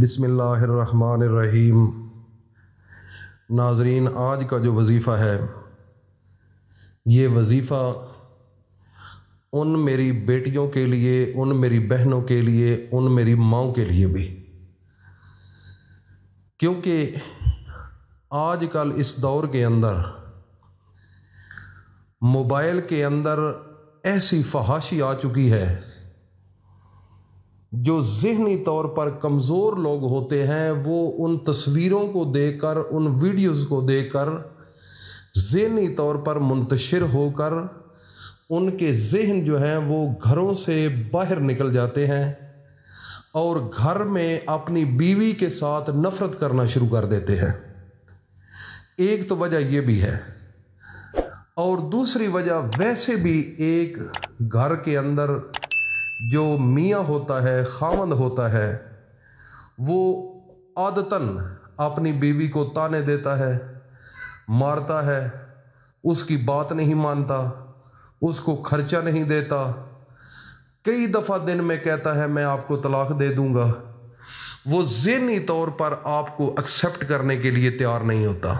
बिसमीम नाजरीन आज का जो वजीफ़ा है ये वजीफ़ा उन मेरी बेटियों के लिए उन मेरी बहनों के लिए उन मेरी माओ के लिए भी क्योंकि आजकल इस दौर के अंदर मोबाइल के अंदर ऐसी फहाशी आ चुकी है जो जहनी तौर पर कमज़ोर लोग होते हैं वो उन तस्वीरों को कर उन वीडियोस को कर जहनी तौर पर मुंतशिर होकर उनके जहन जो हैं वो घरों से बाहर निकल जाते हैं और घर में अपनी बीवी के साथ नफ़रत करना शुरू कर देते हैं एक तो वजह ये भी है और दूसरी वजह वैसे भी एक घर के अंदर जो मियाँ होता है खामंद होता है वो आदतन अपनी बीवी को ताने देता है मारता है उसकी बात नहीं मानता उसको खर्चा नहीं देता कई दफ़ा दिन में कहता है मैं आपको तलाक दे दूंगा वो जहनी तौर पर आपको एक्सेप्ट करने के लिए तैयार नहीं होता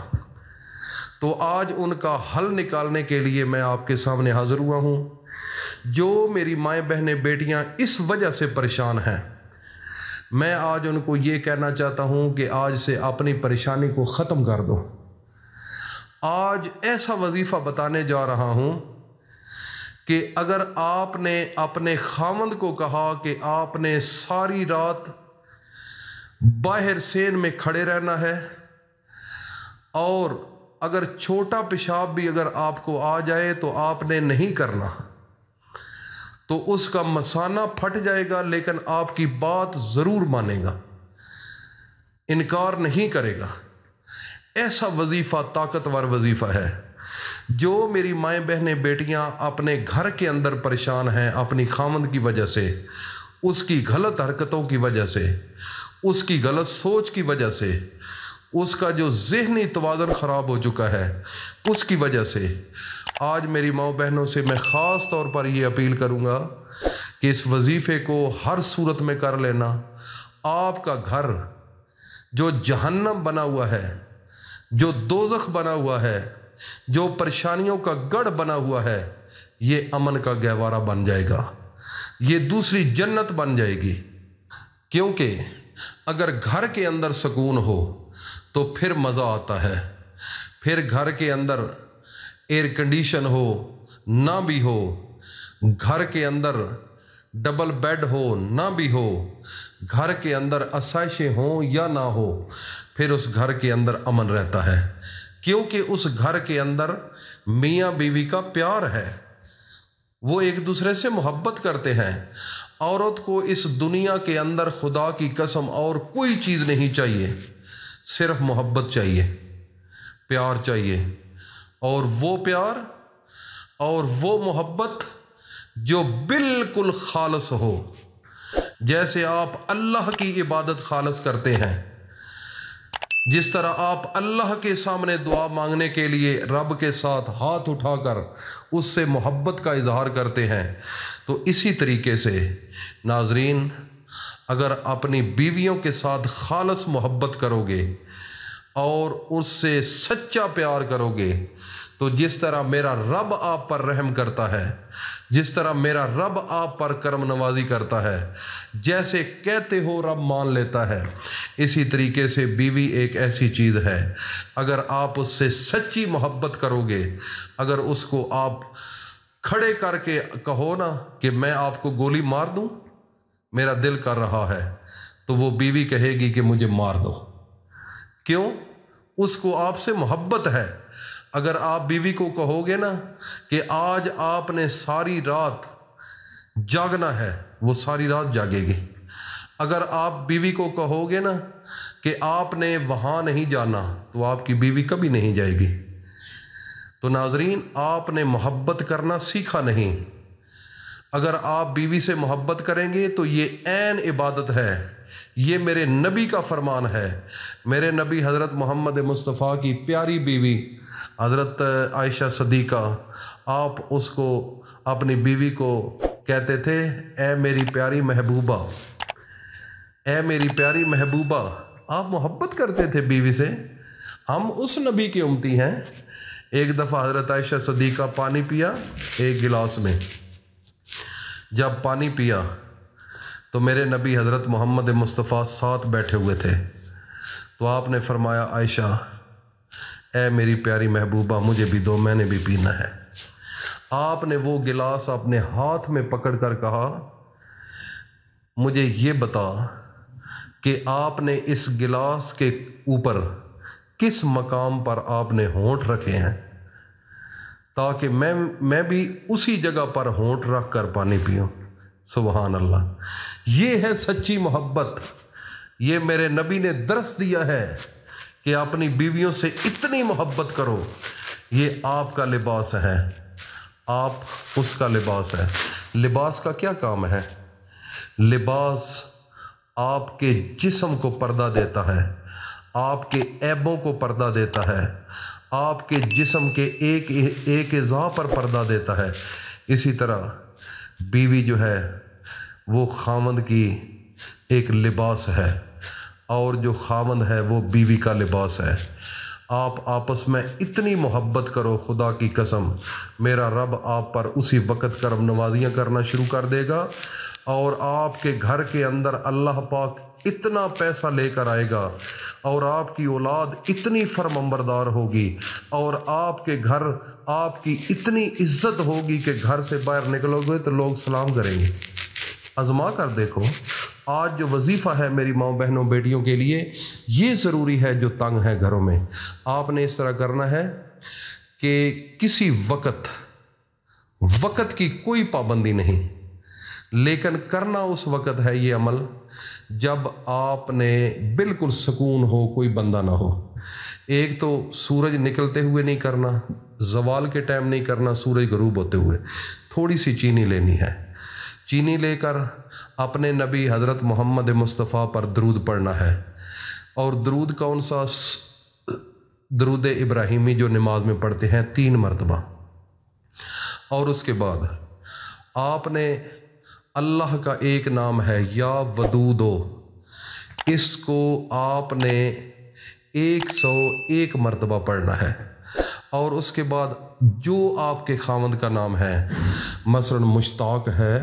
तो आज उनका हल निकालने के लिए मैं आपके सामने हाज़िर हुआ हूँ जो मेरी माएँ बहनें बेटियाँ इस वजह से परेशान हैं मैं आज उनको ये कहना चाहता हूँ कि आज से अपनी परेशानी को ख़त्म कर दो आज ऐसा वजीफ़ा बताने जा रहा हूँ कि अगर आपने अपने खामंद को कहा कि आपने सारी रात बाहर सेन में खड़े रहना है और अगर छोटा पेशाब भी अगर आपको आ जाए तो आपने नहीं करना तो उसका मसाना फट जाएगा लेकिन आपकी बात ज़रूर मानेगा इनकार नहीं करेगा ऐसा वजीफ़ा ताकतवर वजीफ़ा है जो मेरी माए बहने बेटियां अपने घर के अंदर परेशान हैं अपनी खामद की वजह से उसकी गलत हरकतों की वजह से उसकी गलत सोच की वजह से उसका जो जहनी तोज़न ख़राब हो चुका है उसकी वजह से आज मेरी माओ बहनों से मैं ख़ास तौर पर ये अपील करूँगा कि इस वजीफ़े को हर सूरत में कर लेना आपका घर जो जहन्नम बना हुआ है जो दोजख बना हुआ है जो परेशानियों का गढ़ बना हुआ है ये अमन का गहवारा बन जाएगा ये दूसरी जन्नत बन जाएगी क्योंकि अगर घर के अंदर सुकून हो तो फिर मज़ा आता है फिर घर के अंदर एयर कंडीशन हो ना भी हो घर के अंदर डबल बेड हो ना भी हो घर के अंदर आसाइशें हों या ना हो फिर उस घर के अंदर अमन रहता है क्योंकि उस घर के अंदर मियाँ बीवी का प्यार है वो एक दूसरे से मोहब्बत करते हैं औरत को इस दुनिया के अंदर खुदा की कसम और कोई चीज़ नहीं चाहिए सिर्फ मोहब्बत चाहिए प्यार चाहिए और वो प्यार और वो मोहब्बत जो बिल्कुल खालस हो जैसे आप अल्लाह की इबादत खालस करते हैं जिस तरह आप अल्लाह के सामने दुआ मांगने के लिए रब के साथ हाथ उठाकर उससे मोहब्बत का इजहार करते हैं तो इसी तरीके से नाजरीन अगर अपनी बीवियों के साथ खालस मोहब्बत करोगे और उससे सच्चा प्यार करोगे तो जिस तरह मेरा रब आप पर रहम करता है जिस तरह मेरा रब आप पर कर्म नवाजी करता है जैसे कहते हो रब मान लेता है इसी तरीके से बीवी एक ऐसी चीज़ है अगर आप उससे सच्ची मोहब्बत करोगे अगर उसको आप खड़े करके कहो ना कि मैं आपको गोली मार दूं मेरा दिल कर रहा है तो वो बीवी कहेगी कि मुझे मार दो क्यों उसको आपसे मोहब्बत है अगर आप बीवी को कहोगे ना कि आज आपने सारी रात जागना है वो सारी रात जागेगी अगर आप बीवी को कहोगे ना कि आपने वहां नहीं जाना तो आपकी बीवी कभी नहीं जाएगी तो नाजरीन आपने मोहब्बत करना सीखा नहीं अगर आप बीवी से मोहब्बत करेंगे तो ये ऐन इबादत है ये मेरे नबी का फरमान है मेरे नबी हज़रत मोहम्मद मुस्तफ़ा की प्यारी बीवी हज़रत आयशा सदीक़ा आप उसको अपनी बीवी को कहते थे ए मेरी प्यारी महबूबा ए मेरी प्यारी महबूबा आप मोहब्बत करते थे बीवी से हम उस नबी की उमती हैं एक दफ़ा हज़रत आयशा सदी का पानी पिया एक गिलास में जब पानी पिया तो मेरे नबी हज़रत मोहम्मद मुस्तफ़ा साथ बैठे हुए थे तो आपने फरमाया आयशा ए मेरी प्यारी महबूबा मुझे भी दो मैंने भी पीना है आपने वो गिलास अपने हाथ में पकड़ कर कहा मुझे ये बता कि आपने इस गिलास के ऊपर किस मकाम पर आपने होंठ रखे हैं ताकि मैं मैं भी उसी जगह पर होंठ रख कर पानी पीऊँ सुबहान अल्लाह ये है सच्ची मोहब्बत ये मेरे नबी ने दर्स दिया है कि अपनी बीवियों से इतनी मोहब्बत करो ये आपका लिबास है आप उसका लिबास है लिबास का क्या काम है लिबास आपके जिसम को पर्दा देता है आपके ऐबों को पर्दा देता है आपके जिसम के एक एक एजा पर पर्दा देता है इसी तरह बीवी जो है वो खामंद की एक लिबास है और जो खामंद है वो बीवी का लिबास है आप आपस में इतनी मोहब्बत करो खुदा की कसम मेरा रब आप पर उसी वक़्त करम नवाजियाँ करना शुरू कर देगा और आपके घर के अंदर अल्लाह पाक इतना पैसा लेकर आएगा और आपकी औलाद इतनी फर्मंबरदार होगी और आपके घर आपकी इतनी इज्जत होगी कि घर से बाहर निकलोगे तो लोग सलाम करेंगे आजमा कर देखो आज जो वजीफ़ा है मेरी माओ बहनों बेटियों के लिए ये ज़रूरी है जो तंग है घरों में आपने इस तरह करना है कि किसी वक़्त वक़्त की कोई पाबंदी नहीं लेकिन करना उस वक़्त है ये अमल जब आपने बिल्कुल सुकून हो कोई बंदा ना हो एक तो सूरज निकलते हुए नहीं करना जवाल के टाइम नहीं करना सूरज गरूब होते हुए थोड़ी सी चीनी लेनी है चीनी लेकर अपने नबी हज़रत मोहम्मद मुस्तफ़ा पर दरूद पढ़ना है और दरूद कौन सा दरूद इब्राहिमी जो नमाज में पढ़ते हैं तीन मरतबा और उसके बाद आपने अल्लाह का एक नाम है या वदूदो इसको आपने एक सौ एक मरतबा पढ़ना है और उसके बाद जो आपके खामद का नाम है मसरन मुश्ताक है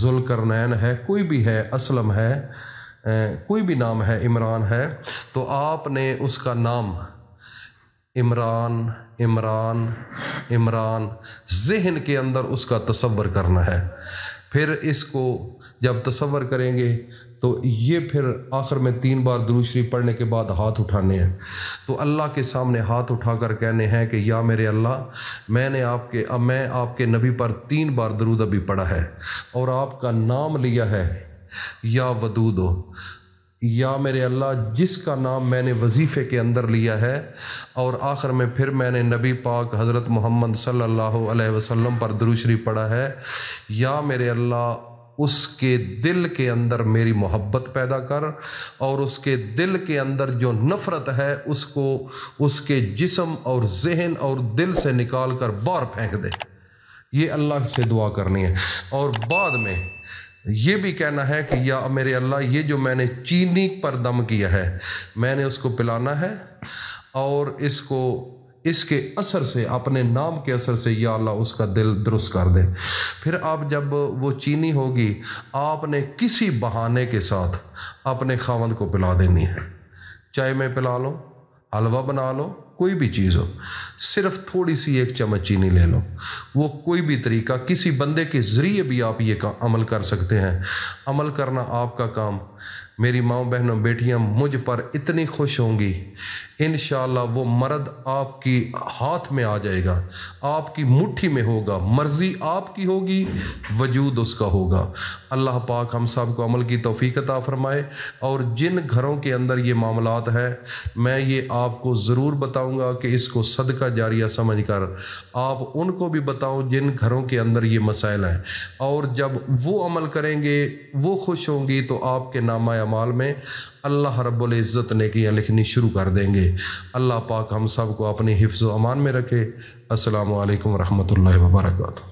जुलकरनैन है कोई भी है असलम है कोई भी नाम है इमरान है तो आपने उसका नाम इमरान इमरान इमरान जहन के अंदर उसका तस्वर करना है फिर इसको जब तस्वर करेंगे तो ये फिर आखिर में तीन बार दुरूशरी पढ़ने के बाद हाथ उठाने हैं तो अल्लाह के सामने हाथ उठा कर कहने हैं कि या मेरे अल्लाह मैंने आपके अब मैं आपके नबी पर तीन बार दरूद अभी पढ़ा है और आपका नाम लिया है या वदूदो या मेरे अल्लाह जिसका नाम मैंने वजीफ़े के अंदर लिया है और आखिर में फिर मैंने नबी पाक हज़रत मोहम्मद सल्लल्लाहु अलैहि वसल्लम पर दुरुशरी पढ़ा है या मेरे अल्लाह उसके दिल के अंदर मेरी मोहब्बत पैदा कर और उसके दिल के अंदर जो नफ़रत है उसको उसके जिसम और जहन और दिल से निकाल कर बाहर फेंक दे ये अल्लाह से दुआ करनी है और बाद में ये भी कहना है कि या मेरे अल्लाह ये जो मैंने चीनी पर दम किया है मैंने उसको पिलाना है और इसको इसके असर से अपने नाम के असर से या अल्लाह उसका दिल दुरुस्त कर दे फिर आप जब वो चीनी होगी आपने किसी बहाने के साथ अपने खावंद को पिला देनी है चाय में पिला लो हलवा बना लो कोई भी चीज़ हो सिर्फ थोड़ी सी एक चम्मच चीनी ले लो वो कोई भी तरीका किसी बंदे के ज़रिए भी आप ये अमल कर सकते हैं अमल करना आपका काम मेरी माओ बहनों बेटियां मुझ पर इतनी खुश होंगी इन वो मर्द आपकी हाथ में आ जाएगा आपकी मुट्ठी में होगा मर्ज़ी आपकी होगी वजूद उसका होगा अल्लाह पाक हम सब को अमल की तोफ़ीकता फ़रमाए और जिन घरों के अंदर ये मामलात हैं मैं ये आपको ज़रूर बताऊँगा कि इसको सदका जारिया समझ कर आप उनको भी बताओ जिन घरों के अंदर ये मसाइल हैं और जब वो अमल करेंगे वो खुश होंगी तो आपके नामा अमाल में अल्लाह रब्ज़त ने किया लिखनी शुरू कर देंगे अल्लाह पाक हम सब को अपने हिफ्ज़ अमान में रखे असल वरहमल वर्का